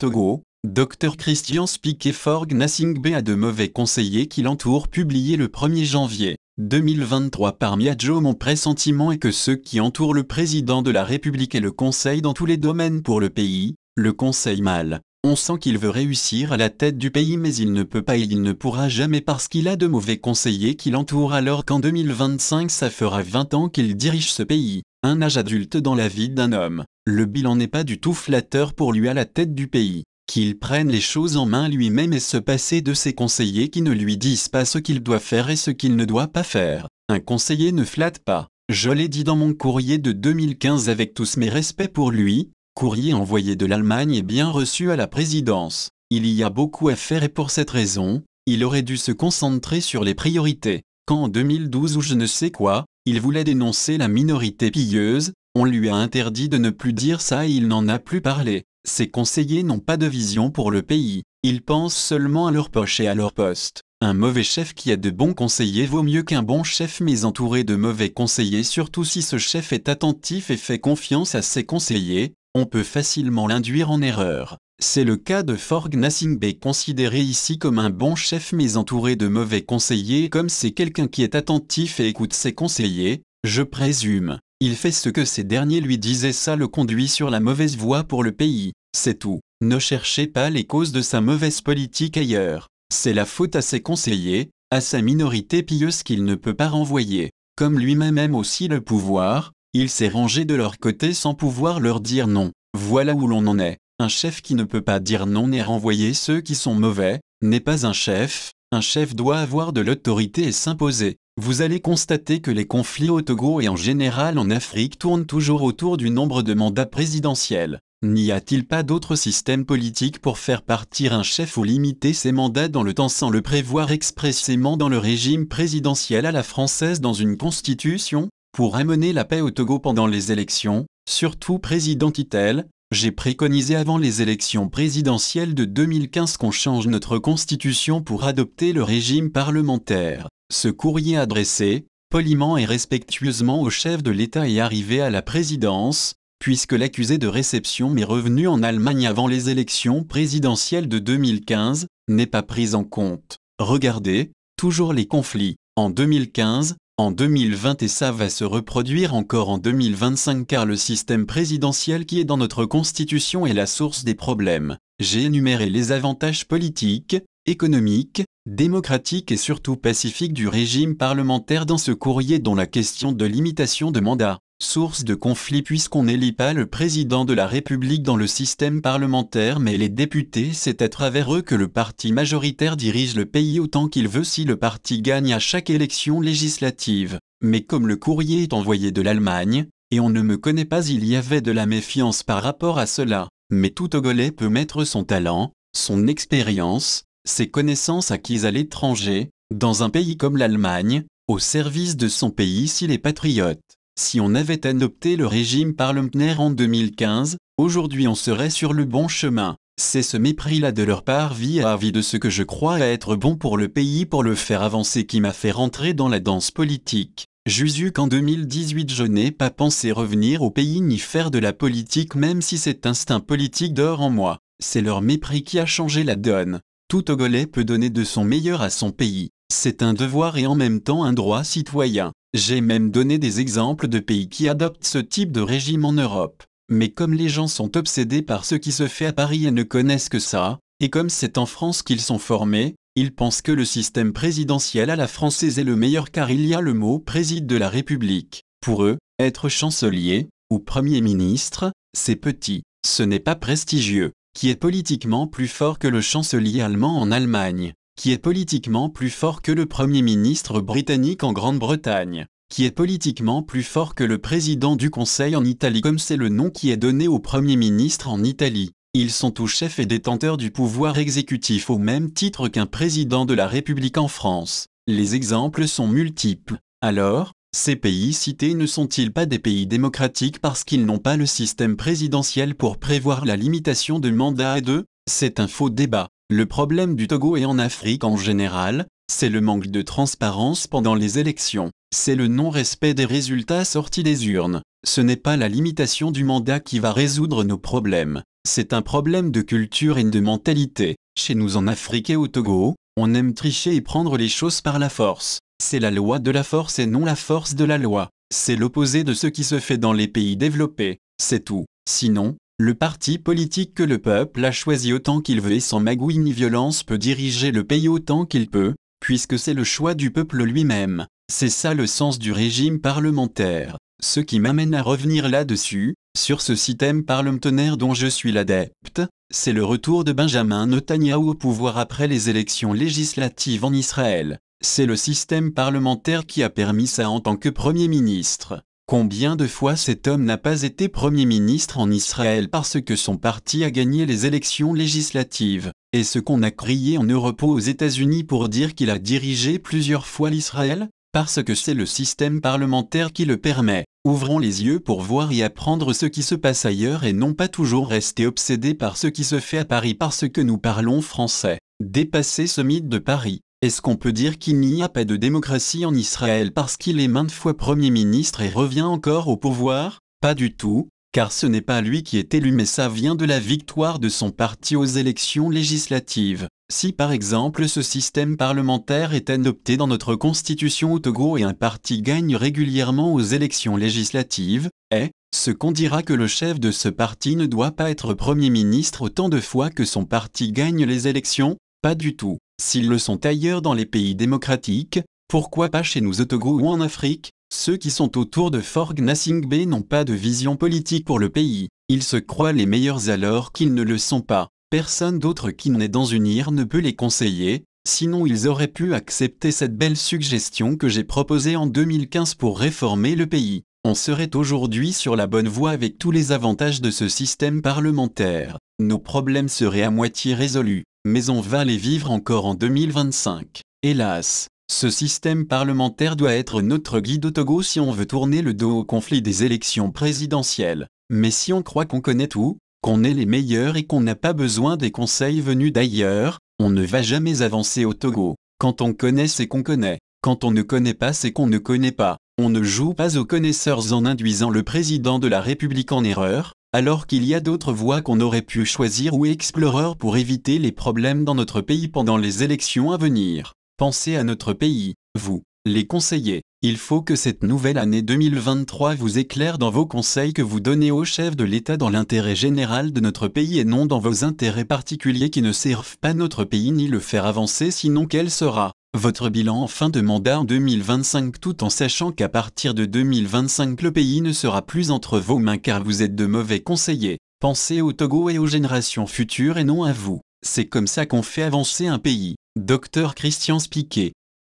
Togo, Dr Christian Spikeforg Nassingbe a de mauvais conseillers qui l'entourent publié le 1er janvier 2023 par Miadjo Mon pressentiment est que ceux qui entourent le président de la République et le Conseil dans tous les domaines pour le pays, le Conseil mal. On sent qu'il veut réussir à la tête du pays mais il ne peut pas et il ne pourra jamais parce qu'il a de mauvais conseillers qui l'entourent alors qu'en 2025 ça fera 20 ans qu'il dirige ce pays, un âge adulte dans la vie d'un homme. Le bilan n'est pas du tout flatteur pour lui à la tête du pays, qu'il prenne les choses en main lui-même et se passer de ses conseillers qui ne lui disent pas ce qu'il doit faire et ce qu'il ne doit pas faire. Un conseiller ne flatte pas. Je l'ai dit dans mon courrier de 2015 avec tous mes respects pour lui, courrier envoyé de l'Allemagne et bien reçu à la présidence. Il y a beaucoup à faire et pour cette raison, il aurait dû se concentrer sur les priorités. Quand en 2012 ou je ne sais quoi, il voulait dénoncer la minorité pilleuse, on lui a interdit de ne plus dire ça et il n'en a plus parlé. Ses conseillers n'ont pas de vision pour le pays, ils pensent seulement à leur poche et à leur poste. Un mauvais chef qui a de bons conseillers vaut mieux qu'un bon chef mais entouré de mauvais conseillers surtout si ce chef est attentif et fait confiance à ses conseillers, on peut facilement l'induire en erreur. C'est le cas de Forg Nassingbe considéré ici comme un bon chef mais entouré de mauvais conseillers comme c'est quelqu'un qui est attentif et écoute ses conseillers, je présume. Il fait ce que ces derniers lui disaient ça le conduit sur la mauvaise voie pour le pays. C'est tout. Ne cherchez pas les causes de sa mauvaise politique ailleurs. C'est la faute à ses conseillers, à sa minorité pieuse qu'il ne peut pas renvoyer. Comme lui-même aime aussi le pouvoir, il s'est rangé de leur côté sans pouvoir leur dire non. Voilà où l'on en est. Un chef qui ne peut pas dire non et renvoyer ceux qui sont mauvais, n'est pas un chef, un chef doit avoir de l'autorité et s'imposer vous allez constater que les conflits au Togo et en général en Afrique tournent toujours autour du nombre de mandats présidentiels. N'y a-t-il pas d'autre système politique pour faire partir un chef ou limiter ses mandats dans le temps sans le prévoir expressément dans le régime présidentiel à la française dans une constitution Pour amener la paix au Togo pendant les élections, surtout présidentitelle, j'ai préconisé avant les élections présidentielles de 2015 qu'on change notre constitution pour adopter le régime parlementaire. Ce courrier adressé, poliment et respectueusement au chef de l'État est arrivé à la présidence, puisque l'accusé de réception mais revenu en Allemagne avant les élections présidentielles de 2015 n'est pas pris en compte. Regardez, toujours les conflits. En 2015, en 2020 et ça va se reproduire encore en 2025 car le système présidentiel qui est dans notre constitution est la source des problèmes. J'ai énuméré les avantages politiques, économiques, démocratique et surtout pacifique du régime parlementaire dans ce courrier dont la question de l'imitation de mandat, source de conflit puisqu'on n'élit pas le président de la République dans le système parlementaire mais les députés, c'est à travers eux que le parti majoritaire dirige le pays autant qu'il veut si le parti gagne à chaque élection législative. Mais comme le courrier est envoyé de l'Allemagne, et on ne me connaît pas il y avait de la méfiance par rapport à cela, mais tout Togolais peut mettre son talent, son expérience, ses connaissances acquises à l'étranger, dans un pays comme l'Allemagne, au service de son pays s'il est patriote. Si on avait adopté le régime parlementaire en 2015, aujourd'hui on serait sur le bon chemin. C'est ce mépris-là de leur part vis-à-vis de ce que je crois être bon pour le pays pour le faire avancer qui m'a fait rentrer dans la danse politique. Jusqu'en qu'en 2018 je n'ai pas pensé revenir au pays ni faire de la politique même si cet instinct politique dort en moi. C'est leur mépris qui a changé la donne. Tout Togolais peut donner de son meilleur à son pays. C'est un devoir et en même temps un droit citoyen. J'ai même donné des exemples de pays qui adoptent ce type de régime en Europe. Mais comme les gens sont obsédés par ce qui se fait à Paris et ne connaissent que ça, et comme c'est en France qu'ils sont formés, ils pensent que le système présidentiel à la française est le meilleur car il y a le mot préside de la République. Pour eux, être chancelier, ou premier ministre, c'est petit, ce n'est pas prestigieux qui est politiquement plus fort que le chancelier allemand en Allemagne, qui est politiquement plus fort que le Premier ministre britannique en Grande-Bretagne, qui est politiquement plus fort que le président du Conseil en Italie comme c'est le nom qui est donné au Premier ministre en Italie. Ils sont tous chefs et détenteurs du pouvoir exécutif au même titre qu'un président de la République en France. Les exemples sont multiples. Alors, ces pays cités ne sont-ils pas des pays démocratiques parce qu'ils n'ont pas le système présidentiel pour prévoir la limitation de mandat à deux C'est un faux débat. Le problème du Togo et en Afrique en général, c'est le manque de transparence pendant les élections. C'est le non-respect des résultats sortis des urnes. Ce n'est pas la limitation du mandat qui va résoudre nos problèmes. C'est un problème de culture et de mentalité. Chez nous en Afrique et au Togo, on aime tricher et prendre les choses par la force. C'est la loi de la force et non la force de la loi. C'est l'opposé de ce qui se fait dans les pays développés. C'est tout. Sinon, le parti politique que le peuple a choisi autant qu'il veut et sans magouille ni violence peut diriger le pays autant qu'il peut, puisque c'est le choix du peuple lui-même. C'est ça le sens du régime parlementaire. Ce qui m'amène à revenir là-dessus, sur ce système parlementaire dont je suis l'adepte, c'est le retour de Benjamin Netanyahu au pouvoir après les élections législatives en Israël. C'est le système parlementaire qui a permis ça en tant que Premier ministre. Combien de fois cet homme n'a pas été Premier ministre en Israël parce que son parti a gagné les élections législatives, et ce qu'on a crié en Europe aux États-Unis pour dire qu'il a dirigé plusieurs fois l'Israël, parce que c'est le système parlementaire qui le permet. Ouvrons les yeux pour voir et apprendre ce qui se passe ailleurs et non pas toujours rester obsédé par ce qui se fait à Paris parce que nous parlons français. Dépasser ce mythe de Paris, est-ce qu'on peut dire qu'il n'y a pas de démocratie en Israël parce qu'il est maintes fois Premier ministre et revient encore au pouvoir Pas du tout, car ce n'est pas lui qui est élu mais ça vient de la victoire de son parti aux élections législatives. Si par exemple ce système parlementaire est adopté dans notre constitution au Togo et un parti gagne régulièrement aux élections législatives, est, eh, ce qu'on dira que le chef de ce parti ne doit pas être Premier ministre autant de fois que son parti gagne les élections Pas du tout. S'ils le sont ailleurs dans les pays démocratiques, pourquoi pas chez nous au ou en Afrique Ceux qui sont autour de Forg Nasingbe n'ont pas de vision politique pour le pays. Ils se croient les meilleurs alors qu'ils ne le sont pas. Personne d'autre qui n'est dans une IR ne peut les conseiller, sinon ils auraient pu accepter cette belle suggestion que j'ai proposée en 2015 pour réformer le pays. On serait aujourd'hui sur la bonne voie avec tous les avantages de ce système parlementaire. Nos problèmes seraient à moitié résolus mais on va les vivre encore en 2025. Hélas, ce système parlementaire doit être notre guide au Togo si on veut tourner le dos au conflit des élections présidentielles. Mais si on croit qu'on connaît tout, qu'on est les meilleurs et qu'on n'a pas besoin des conseils venus d'ailleurs, on ne va jamais avancer au Togo. Quand on connaît, c'est qu'on connaît. Quand on ne connaît pas, c'est qu'on ne connaît pas. On ne joue pas aux connaisseurs en induisant le président de la République en erreur, alors qu'il y a d'autres voies qu'on aurait pu choisir ou explorer pour éviter les problèmes dans notre pays pendant les élections à venir. Pensez à notre pays, vous, les conseillers, il faut que cette nouvelle année 2023 vous éclaire dans vos conseils que vous donnez aux chefs de l'État dans l'intérêt général de notre pays et non dans vos intérêts particuliers qui ne servent pas notre pays ni le faire avancer sinon quel sera votre bilan en fin de mandat en 2025 tout en sachant qu'à partir de 2025 le pays ne sera plus entre vos mains car vous êtes de mauvais conseillers. Pensez au Togo et aux générations futures et non à vous. C'est comme ça qu'on fait avancer un pays. Docteur Christian Spiquet